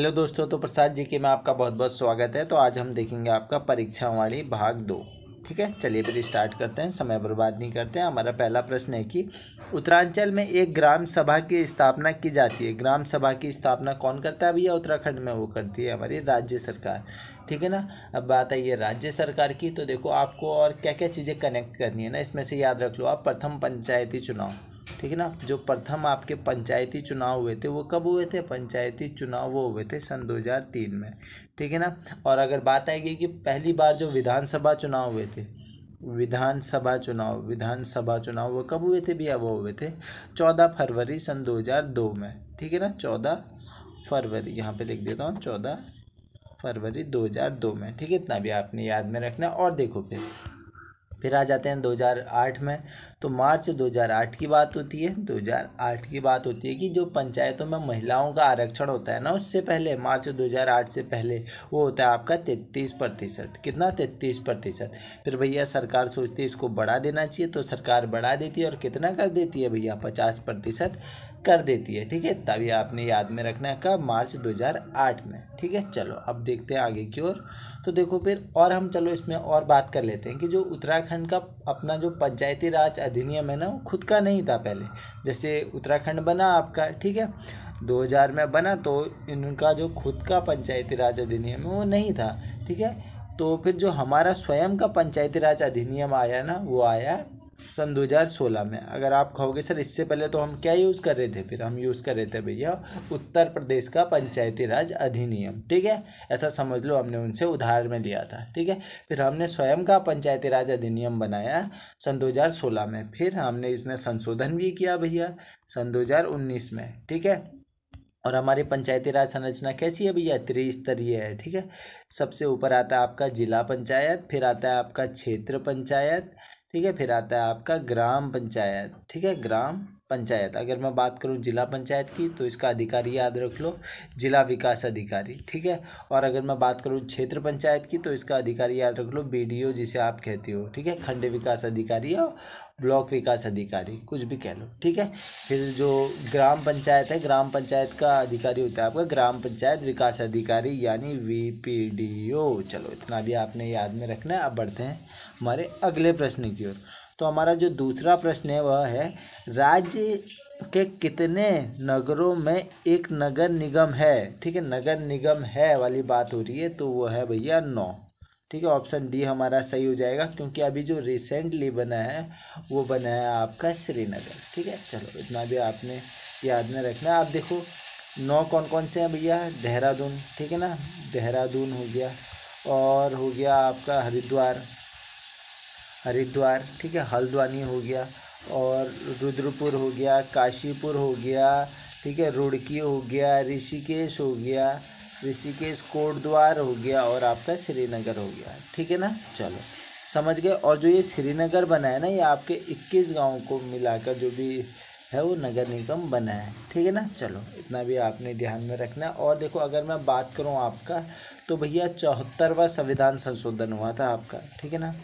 hello दोस्तों तो प्रसाद जी के में आपका बहुत बहुत स्वागत है तो आज हम देखेंगे आपका परीक्षा वाली भाग दो ठीक है चलिए फिर स्टार्ट करते हैं समय बर्बाद नहीं करते हैं हमारा पहला प्रश्न है कि उत्तरांचल में एक ग्राम सभा की स्थापना की जाती है ग्राम सभा की स्थापना कौन करता है भैया उत्तराखंड में वो करती है हमारी राज्य सरकार ठीक है ना अब बात आई है राज्य सरकार की तो देखो आपको और क्या क्या चीज़ें कनेक्ट करनी है ना इसमें से याद रख लो आप प्रथम पंचायती चुनाव ठीक है ना जो प्रथम आपके पंचायती चुनाव हुए थे वो कब हुए थे पंचायती चुनाव वो हुए थे सन 2003 में ठीक है ना और अगर बात आएगी कि पहली बार जो विधानसभा चुनाव हुए थे विधानसभा चुनाव विधानसभा चुनाव वो कब हुए थे भैया वो हुए थे चौदह फरवरी सन 2002 में ठीक है ना चौदह फरवरी यहाँ पे लिख देता हूँ चौदह फरवरी 2002 में ठीक है इतना भी आपने याद में रखना और देखो फिर फिर आ जाते हैं 2008 में तो मार्च 2008 की बात होती है 2008 की बात होती है कि जो पंचायतों में महिलाओं का आरक्षण होता है ना उससे पहले मार्च 2008 से पहले वो होता है आपका तैतीस प्रतिशत कितना तैतीस प्रतिशत फिर भैया सरकार सोचती है इसको बढ़ा देना चाहिए तो सरकार बढ़ा देती है और कितना कर देती है भैया पचास प्रतिशत कर देती है ठीक है तभी आपने याद में रखना है कब मार्च 2008 में ठीक है चलो अब देखते हैं आगे की ओर तो देखो फिर और हम चलो इसमें और बात कर लेते हैं कि जो उत्तराखंड का अपना जो पंचायती राज अधिनियम है ना वो खुद का नहीं था पहले जैसे उत्तराखंड बना आपका ठीक है 2000 में बना तो इनका जो खुद का पंचायती राज अधिनियम है वो नहीं था ठीक है तो फिर जो हमारा स्वयं का पंचायती राज अधिनियम आया ना वो आया सन 2016 में अगर आप कहोगे सर इससे पहले तो हम क्या यूज़ कर रहे थे फिर हम यूज़ कर रहे थे भैया उत्तर प्रदेश का पंचायती राज अधिनियम ठीक है ऐसा समझ लो हमने उनसे उधार में लिया था ठीक है फिर हमने स्वयं का पंचायती राज अधिनियम बनाया सन 2016 में फिर हमने इसमें संशोधन भी किया भैया सन 2019 में ठीक है और हमारी पंचायती राज संरचना कैसी है भैया त्रिस्तरीय है ठीक है सबसे ऊपर आता है आपका जिला पंचायत फिर आता है आपका क्षेत्र पंचायत ठीक है फिर आता है आपका ग्राम पंचायत ठीक है ग्राम पंचायत अगर मैं बात करूं जिला पंचायत की तो इसका अधिकारी याद रख लो जिला विकास अधिकारी ठीक है और अगर मैं बात करूं क्षेत्र पंचायत की तो इसका अधिकारी याद रख लो बी जिसे आप कहते हो ठीक है खंड विकास अधिकारी या ब्लॉक विकास अधिकारी कुछ भी कह लो ठीक है फिर जो ग्राम पंचायत है ग्राम पंचायत का अधिकारी होता है आपका ग्राम पंचायत विकास अधिकारी यानी वी चलो इतना भी आपने याद में रखना है आप बढ़ते हैं हमारे अगले प्रश्न की ओर तो हमारा जो दूसरा प्रश्न है वह है राज्य के कितने नगरों में एक नगर निगम है ठीक है नगर निगम है वाली बात हो रही है तो वो है भैया नौ ठीक है ऑप्शन डी हमारा सही हो जाएगा क्योंकि अभी जो रिसेंटली बना है वो बना है आपका श्रीनगर ठीक है चलो इतना भी आपने याद में रखना आप देखो नौ कौन कौन से हैं भैया देहरादून ठीक है ना देहरादून हो गया और हो गया आपका हरिद्वार हरिद्वार ठीक है हल्द्वानी हो गया और रुद्रपुर हो गया काशीपुर हो गया ठीक है रुड़की हो गया ऋषिकेश हो गया ऋषिकेश कोटद्वार हो गया और आपका श्रीनगर हो गया ठीक है ना चलो समझ गए और जो ये श्रीनगर बना है ना ये आपके 21 गाँव को मिलाकर जो भी है वो नगर निगम बना है ठीक है ना चलो इतना भी आपने ध्यान में रखना है और देखो अगर मैं बात करूँ आपका तो भैया चौहत्तरवा संविधान संशोधन हुआ था आपका ठीक है ना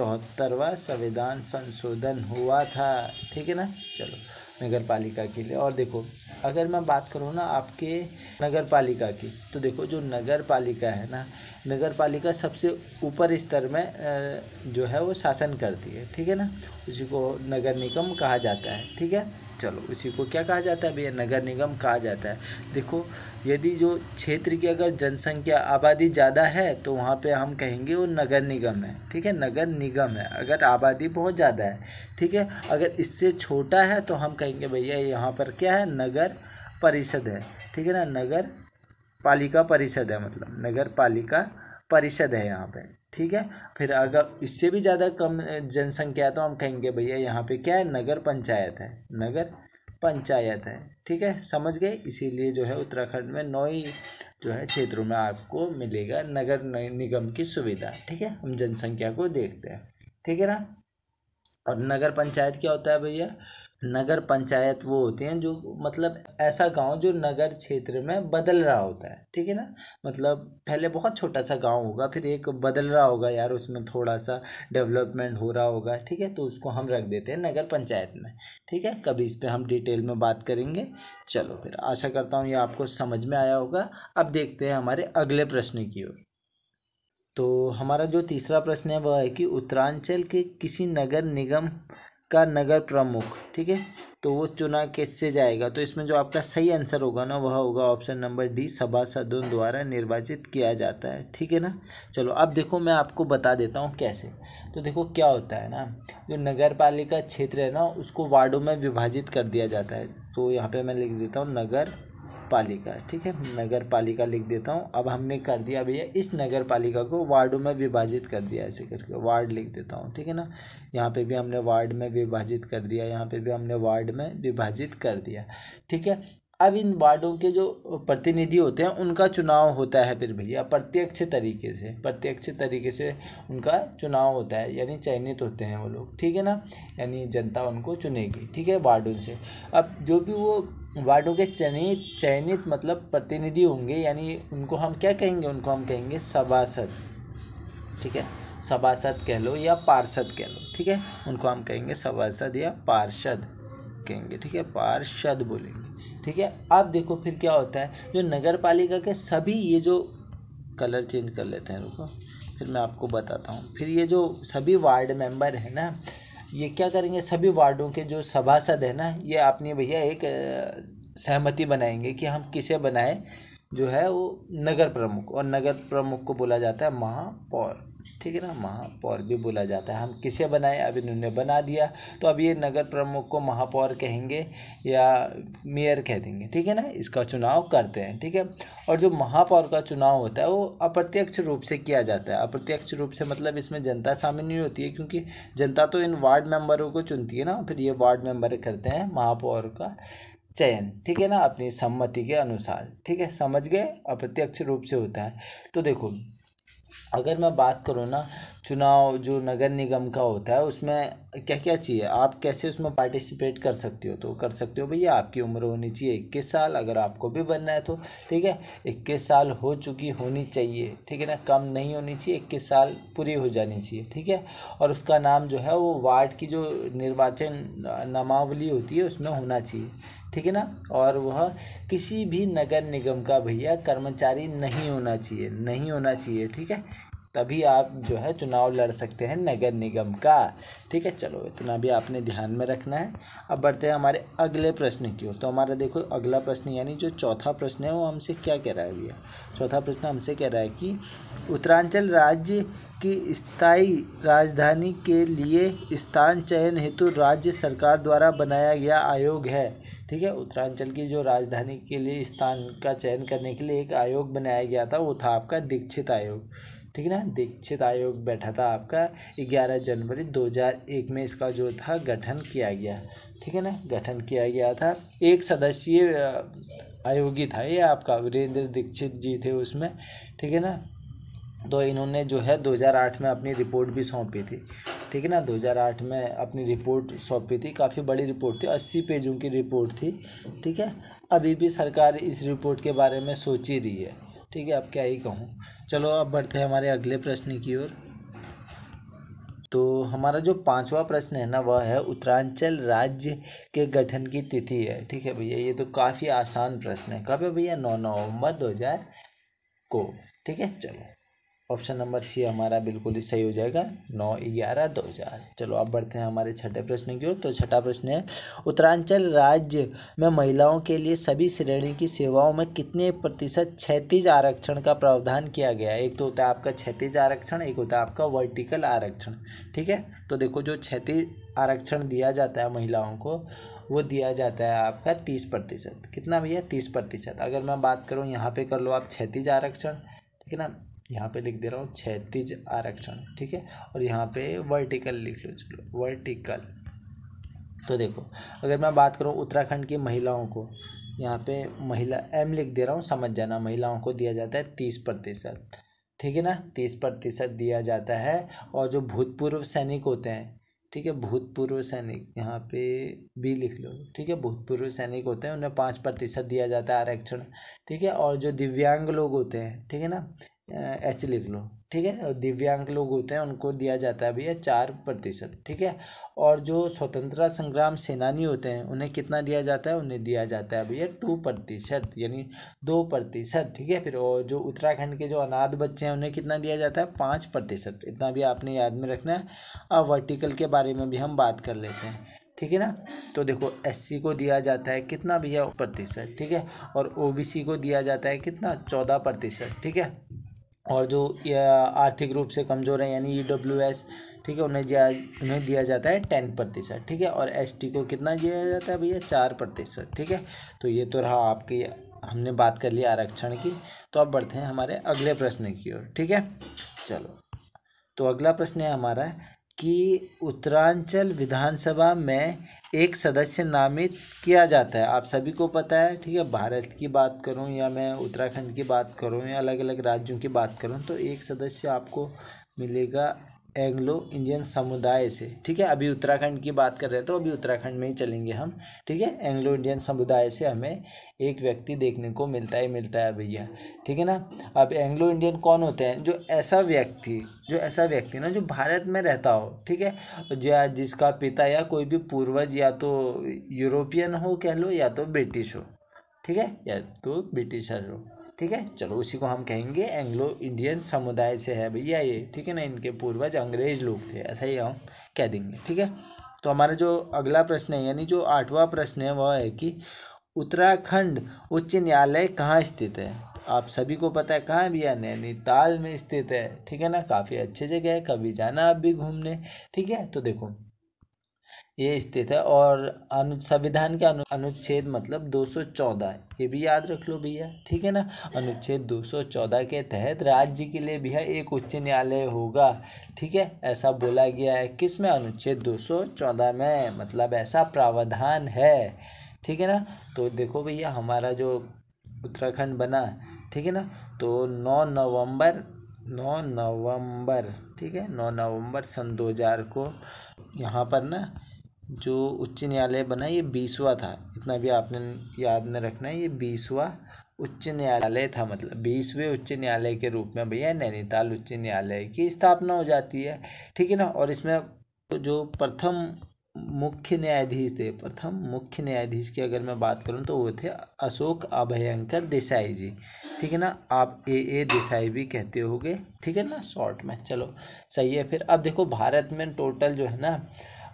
चौहत्तरवा संविधान संशोधन हुआ था ठीक है ना चलो नगर पालिका के लिए और देखो अगर मैं बात करूँ ना आपके नगर पालिका की तो देखो जो नगर पालिका है ना नगर पालिका सबसे ऊपर स्तर में जो है वो शासन करती है ठीक है ना उसी को नगर निगम कहा जाता है ठीक है चलो उसी को क्या कहा जाता है भैया नगर निगम कहा जाता है देखो यदि जो क्षेत्र की अगर जनसंख्या आबादी ज़्यादा है तो वहाँ पे हम कहेंगे वो नगर निगम है ठीक है नगर निगम है अगर आबादी बहुत ज़्यादा है ठीक है अगर इससे छोटा है तो हम कहेंगे भैया यहाँ पर क्या है नगर परिषद है ठीक है ना नगर पालिका परिषद है मतलब नगर पालिका परिषद है यहाँ पे ठीक है फिर अगर इससे भी ज़्यादा कम जनसंख्या है तो हम कहेंगे भैया यहाँ पे क्या है नगर पंचायत है नगर पंचायत है ठीक है समझ गए इसीलिए जो है उत्तराखंड में नौ ही जो है क्षेत्रों में आपको मिलेगा नगर निगम की सुविधा ठीक है हम जनसंख्या को देखते हैं ठीक है ना और नगर पंचायत क्या होता है भैया नगर पंचायत वो होते हैं जो मतलब ऐसा गांव जो नगर क्षेत्र में बदल रहा होता है ठीक है ना मतलब पहले बहुत छोटा सा गांव होगा फिर एक बदल रहा होगा यार उसमें थोड़ा सा डेवलपमेंट हो रहा होगा ठीक है तो उसको हम रख देते हैं नगर पंचायत में ठीक है कभी इस पर हम डिटेल में बात करेंगे चलो फिर आशा करता हूँ ये आपको समझ में आया होगा अब देखते हैं हमारे अगले प्रश्न की ओर तो हमारा जो तीसरा प्रश्न है वह है कि उत्तरांचल के किसी नगर निगम का नगर प्रमुख ठीक है तो वो चुना किससे जाएगा तो इसमें जो आपका सही आंसर होगा ना वह होगा ऑप्शन नंबर डी सभासदों द्वारा निर्वाचित किया जाता है ठीक है ना चलो अब देखो मैं आपको बता देता हूँ कैसे तो देखो क्या होता है ना जो नगर पालिका क्षेत्र है ना उसको वार्डों में विभाजित कर दिया जाता है तो यहाँ पे मैं लिख देता हूँ नगर पालिका ठीक है नगर पालिका लिख देता हूँ अब हमने कर दिया भैया इस नगर पालिका को वार्डों में विभाजित कर दिया ऐसे करके वार्ड लिख देता हूँ ठीक है ना यहाँ पे भी हमने वार्ड में विभाजित कर दिया यहाँ पे भी हमने वार्ड में विभाजित कर दिया ठीक है अब इन वार्डों के जो प्रतिनिधि होते हैं उनका चुनाव होता है फिर भैया प्रत्यक्ष तरीके से प्रत्यक्ष तरीके से उनका चुनाव होता है यानी चयनित होते हैं वो लोग ठीक है ना यानी जनता उनको चुनेगी ठीक है वार्डों से अब जो भी वो वार्डों के चयनित चयनित मतलब प्रतिनिधि होंगे यानी उनको हम क्या कहेंगे उनको हम कहेंगे सभासद ठीक है सभासद कह लो या पार्षद कह लो ठीक है उनको हम कहेंगे सभासद या पार्षद कहेंगे ठीक है पार्षद बोलेंगे ठीक है अब देखो फिर क्या होता है जो नगर पालिका के सभी ये जो कलर चेंज कर लेते हैं रुको फिर मैं आपको बताता हूँ फिर ये जो सभी वार्ड मेंबर है ना ये क्या करेंगे सभी वार्डों के जो सभासद है ना ये आपने भैया एक सहमति बनाएंगे कि हम किसे बनाएं जो है वो नगर प्रमुख और नगर प्रमुख को बोला जाता है महापौर ठीक है ना महापौर भी बोला जाता है हम किसे बनाए अब इन्होंने बना दिया तो अब ये नगर प्रमुख को महापौर कहेंगे या मेयर कह देंगे ठीक है ना इसका चुनाव करते हैं ठीक है और जो महापौर का चुनाव होता है वो अप्रत्यक्ष रूप से किया जाता है अप्रत्यक्ष रूप से मतलब इसमें जनता शामिल नहीं होती है क्योंकि जनता तो इन वार्ड मेम्बरों को चुनती है ना फिर ये वार्ड मेम्बर करते हैं महापौर का चयन ठीक है ना अपनी सम्मति के अनुसार ठीक है समझ गए अप्रत्यक्ष रूप से होता है तो देखो अगर मैं बात करूँ ना चुनाव जो नगर निगम का होता है उसमें क्या क्या चाहिए आप कैसे उसमें पार्टिसिपेट कर सकते हो तो कर सकते हो भैया आपकी उम्र होनी चाहिए इक्कीस साल अगर आपको भी बनना है तो ठीक है इक्कीस साल हो चुकी होनी चाहिए ठीक है ना कम नहीं होनी चाहिए इक्कीस साल पूरी हो जानी चाहिए ठीक है और उसका नाम जो है वो वार्ड की जो निर्वाचन नामावली होती है उसमें होना चाहिए ठीक है ना और वह किसी भी नगर निगम का भैया कर्मचारी नहीं होना चाहिए नहीं होना चाहिए ठीक है तभी आप जो है चुनाव लड़ सकते हैं नगर निगम का ठीक है चलो इतना भी आपने ध्यान में रखना है अब बढ़ते हैं हमारे अगले प्रश्न की ओर तो हमारा देखो अगला प्रश्न यानी जो चौथा प्रश्न है वो हमसे क्या कह रहा है भैया चौथा प्रश्न हमसे कह रहा है कि उत्तरांचल राज्य की स्थायी राजधानी के लिए स्थान चयन हेतु राज्य सरकार द्वारा बनाया गया आयोग है ठीक है उत्तरांचल की जो राजधानी के लिए स्थान का चयन करने के लिए एक आयोग बनाया गया था वो था आपका दीक्षित आयोग ठीक है ना दीक्षित आयोग बैठा था आपका ग्यारह जनवरी एक में इसका जो था गठन किया गया ठीक है ना गठन किया गया था एक सदस्यीय आयोगी था ये आपका वीरेंद्र दीक्षित जी थे उसमें ठीक है ना तो इन्होंने जो है 2008 में अपनी रिपोर्ट भी सौंपी थी ठीक है ना 2008 में अपनी रिपोर्ट सौंपी थी काफ़ी बड़ी रिपोर्ट थी अस्सी पेजों की रिपोर्ट थी ठीक है अभी भी सरकार इस रिपोर्ट के बारे में सोच ही रही है ठीक है अब क्या ही कहूँ चलो अब बढ़ते हैं हमारे अगले प्रश्न की ओर तो हमारा जो पांचवा प्रश्न है ना वह है उत्तरांचल राज्य के गठन की तिथि है ठीक है भैया ये तो काफ़ी आसान प्रश्न है कब है भैया नौ नवंबर दो हज़ार को ठीक है चलो ऑप्शन नंबर सी हमारा बिल्कुल ही सही हो जाएगा नौ ग्यारह दो हजार चलो अब बढ़ते हैं हमारे छठे प्रश्न की ओर तो छठा प्रश्न है उत्तरांचल राज्य में महिलाओं के लिए सभी श्रेणी की सेवाओं में कितने प्रतिशत क्षैतिज आरक्षण का प्रावधान किया गया एक तो होता है आपका क्षैतिज आरक्षण एक होता है आपका वर्टिकल आरक्षण ठीक है तो देखो जो क्षैतिज आरक्षण दिया जाता है महिलाओं को वो दिया जाता है आपका तीस प्रतिशत कितना भैया तीस प्रतिशत अगर मैं बात करूँ यहाँ पे कर लो आप क्षैतिज आरक्षण ठीक है ना यहाँ पे लिख दे रहा हूँ क्षैतिज आरक्षण ठीक है और यहाँ पे वर्टिकल लिख लो चलो वर्टिकल तो देखो अगर मैं बात करूँ उत्तराखंड की महिलाओं को यहाँ पे महिला एम लिख दे रहा हूँ समझ जाना महिलाओं को दिया जाता है तीस प्रतिशत ठीक है ना तीस प्रतिशत दिया जाता है और जो भूतपूर्व सैनिक होते हैं ठीक है भूतपूर्व सैनिक यहाँ पे बी लिख लो ठीक है भूतपूर्व सैनिक होते हैं उन्हें पाँच प्रतिशत दिया जाता है आरक्षण ठीक है और जो दिव्यांग लोग होते हैं ठीक है ना एच लिख लो ठीक है और दिव्यांग लोग होते हैं उनको दिया जाता है भैया चार प्रतिशत ठीक है और जो स्वतंत्रता संग्राम सेनानी होते हैं उन्हें कितना दिया जाता है उन्हें दिया जाता है भैया टू प्रतिशत यानी दो प्रतिशत ठीक है फिर और जो उत्तराखंड के जो अनाथ बच्चे हैं उन्हें कितना दिया जाता है पाँच प्रतिशत इतना भी आपने याद में रखना है और वर्टिकल के बारे में भी हम बात कर लेते हैं ठीक है ना तो देखो एससी को दिया जाता है कितना भैया प्रतिशत ठीक है और ओबीसी को दिया जाता है कितना चौदह प्रतिशत ठीक है और जो आर्थिक रूप से कमज़ोर हैं यानी ई डब्ल्यू एस ठीक है उन्हें दिया उन्हें दिया जाता है टेन प्रतिशत ठीक है और एस टी को कितना दिया जाता है भैया चार प्रतिशत ठीक है तो ये तो रहा आपकी हमने बात कर लिया आरक्षण की तो अब बढ़ते हैं हमारे अगले प्रश्न की ओर ठीक है चलो तो अगला प्रश्न है हमारा कि उत्तरांचल विधानसभा में एक सदस्य नामित किया जाता है आप सभी को पता है ठीक है भारत की बात करूं या मैं उत्तराखंड की बात करूं या अलग अलग राज्यों की बात करूं तो एक सदस्य आपको मिलेगा एंग्लो इंडियन समुदाय से ठीक है अभी उत्तराखंड की बात कर रहे हैं तो अभी उत्तराखंड में ही चलेंगे हम ठीक है एंग्लो इंडियन समुदाय से हमें एक व्यक्ति देखने को मिलता ही मिलता है भैया ठीक है ना अब एंग्लो इंडियन कौन होते हैं जो ऐसा व्यक्ति जो ऐसा व्यक्ति ना जो भारत में रहता हो ठीक है जो जिसका पिता या कोई भी पूर्वज या तो यूरोपियन हो कह लो या तो ब्रिटिश हो ठीक है या तो ब्रिटिशर हो ठीक है चलो उसी को हम कहेंगे एंग्लो इंडियन समुदाय से है भैया ये ठीक है ना इनके पूर्वज अंग्रेज लोग थे ऐसा ही हम कह देंगे ठीक है तो हमारा जो अगला प्रश्न है यानी जो आठवां प्रश्न है वह है कि उत्तराखंड उच्च न्यायालय कहाँ स्थित है आप सभी को पता है कहाँ भैया नैनीताल में स्थित है ठीक है ना काफ़ी अच्छी जगह है कभी जाना आप भी घूमने ठीक है तो देखो ये स्थित है और अनु संविधान के अनु अनुच्छेद मतलब 214 ये भी याद रख लो भैया ठीक है ना अनुच्छेद 214 के तहत राज्य के लिए भैया एक उच्च न्यायालय होगा ठीक है ऐसा बोला गया है किस में अनुच्छेद 214 में मतलब ऐसा प्रावधान है ठीक है ना तो देखो भैया हमारा जो उत्तराखंड बना ठीक है ना तो नौ नवम्बर नौ नवंबर ठीक है नौ नवंबर सन हजार को यहाँ पर ना जो उच्च न्यायालय बना ये बीसवा था इतना भी आपने याद में रखना है ये बीसवा उच्च न्यायालय था मतलब बीसवें उच्च न्यायालय के रूप में भैया नैनीताल उच्च न्यायालय की स्थापना हो जाती है ठीक है ना और इसमें जो प्रथम मुख्य न्यायाधीश थे प्रथम मुख्य न्यायाधीश की अगर मैं बात करूँ तो वो थे अशोक अभयंकर देसाई जी ठीक है ना आप ए ए देसाई भी कहते होगे ठीक है ना शॉर्ट में चलो सही है फिर अब देखो भारत में टोटल जो है ना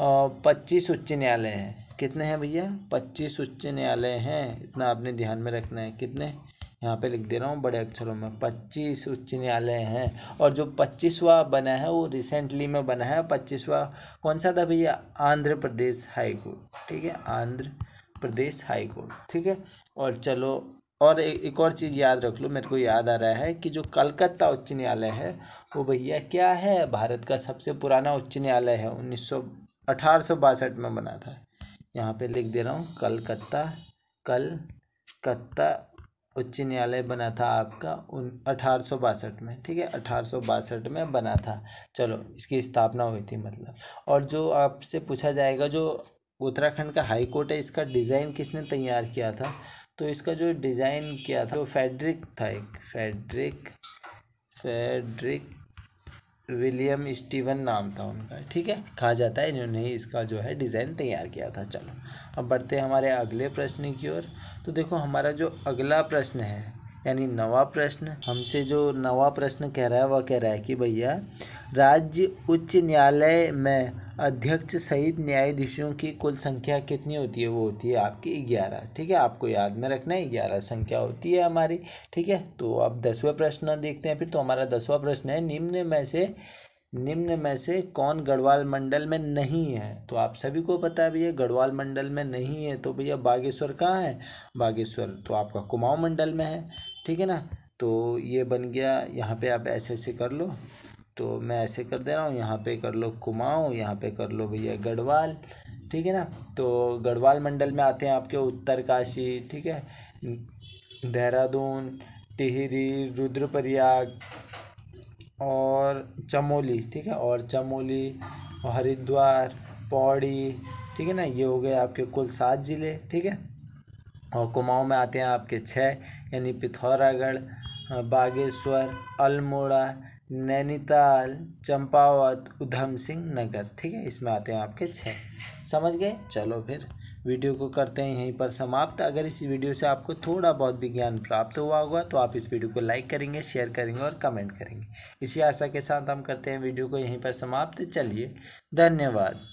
पच्चीस उच्च न्यायालय हैं कितने हैं भैया पच्चीस उच्च न्यायालय हैं इतना आपने ध्यान में रखना है कितने यहाँ पे लिख दे रहा हूँ बड़े अक्षरों में पच्चीस उच्च न्यायालय हैं और जो पच्चीसवा बना है वो रिसेंटली में बना है पच्चीसवा कौन सा था भैया आंध्र प्रदेश हाई कोर्ट ठीक है आंध्र प्रदेश हाई कोर्ट ठीक है और चलो और ए, एक और चीज़ याद रख लो मेरे को याद आ रहा है कि जो कलकत्ता उच्च न्यायालय है वो भैया क्या है भारत का सबसे पुराना उच्च न्यायालय है उन्नीस अठारह में बना था यहाँ पे लिख दे रहा हूँ कलकत्ता कलकत्ता उच्च न्यायालय बना था आपका उन अठारह में ठीक है अठारह में बना था चलो इसकी स्थापना हुई थी मतलब और जो आपसे पूछा जाएगा जो उत्तराखंड का हाई कोर्ट है इसका डिज़ाइन किसने तैयार किया था तो इसका जो डिज़ाइन किया था वो फेडरिक था एक फेडरिक फेडरिक विलियम स्टीवन नाम था उनका ठीक है कहा जाता है इन्होंने ही इसका जो है डिज़ाइन तैयार किया था चलो अब बढ़ते हैं हमारे अगले प्रश्न की ओर तो देखो हमारा जो अगला प्रश्न है यानी नवा प्रश्न हमसे जो नवा प्रश्न कह रहा है वह कह रहा है कि भैया राज्य उच्च न्यायालय में अध्यक्ष सहित न्यायाधीशों की कुल संख्या कितनी होती है वो होती है आपकी ग्यारह ठीक है आपको याद में रखना है ग्यारह संख्या होती है हमारी ठीक है तो अब दसवें प्रश्न देखते हैं फिर तो हमारा दसवा प्रश्न है निम्न में से निम्न में से कौन गढ़वाल मंडल में नहीं है तो आप सभी को पता है भैया गढ़वाल मंडल में नहीं है तो भैया बागेश्वर कहाँ है बागेश्वर तो आपका कुमाऊँ मंडल में है ठीक है ना तो ये बन गया यहाँ पे आप ऐसे ऐसे कर लो तो मैं ऐसे कर दे रहा हूँ यहाँ पे कर लो कुमाऊँ यहाँ पे कर लो भैया गढ़वाल ठीक है ना तो गढ़वाल मंडल में आते हैं आपके उत्तरकाशी ठीक है देहरादून टिहरी रुद्रप्रयाग और चमोली ठीक है और चमोली हरिद्वार पौड़ी ठीक है ना ये हो गए आपके कुल सात ज़िले ठीक है और कुमाऊँ में आते हैं आपके छः यानी पिथौरागढ़ बागेश्वर अल्मोड़ा नैनीताल चंपावत उधम सिंह नगर ठीक है इसमें आते हैं आपके छः समझ गए चलो फिर वीडियो को करते हैं यहीं पर समाप्त अगर इस वीडियो से आपको थोड़ा बहुत भी ज्ञान प्राप्त हुआ होगा तो आप इस वीडियो को लाइक करेंगे शेयर करेंगे और कमेंट करेंगे इसी आशा के साथ हम करते हैं वीडियो को यहीं पर समाप्त चलिए धन्यवाद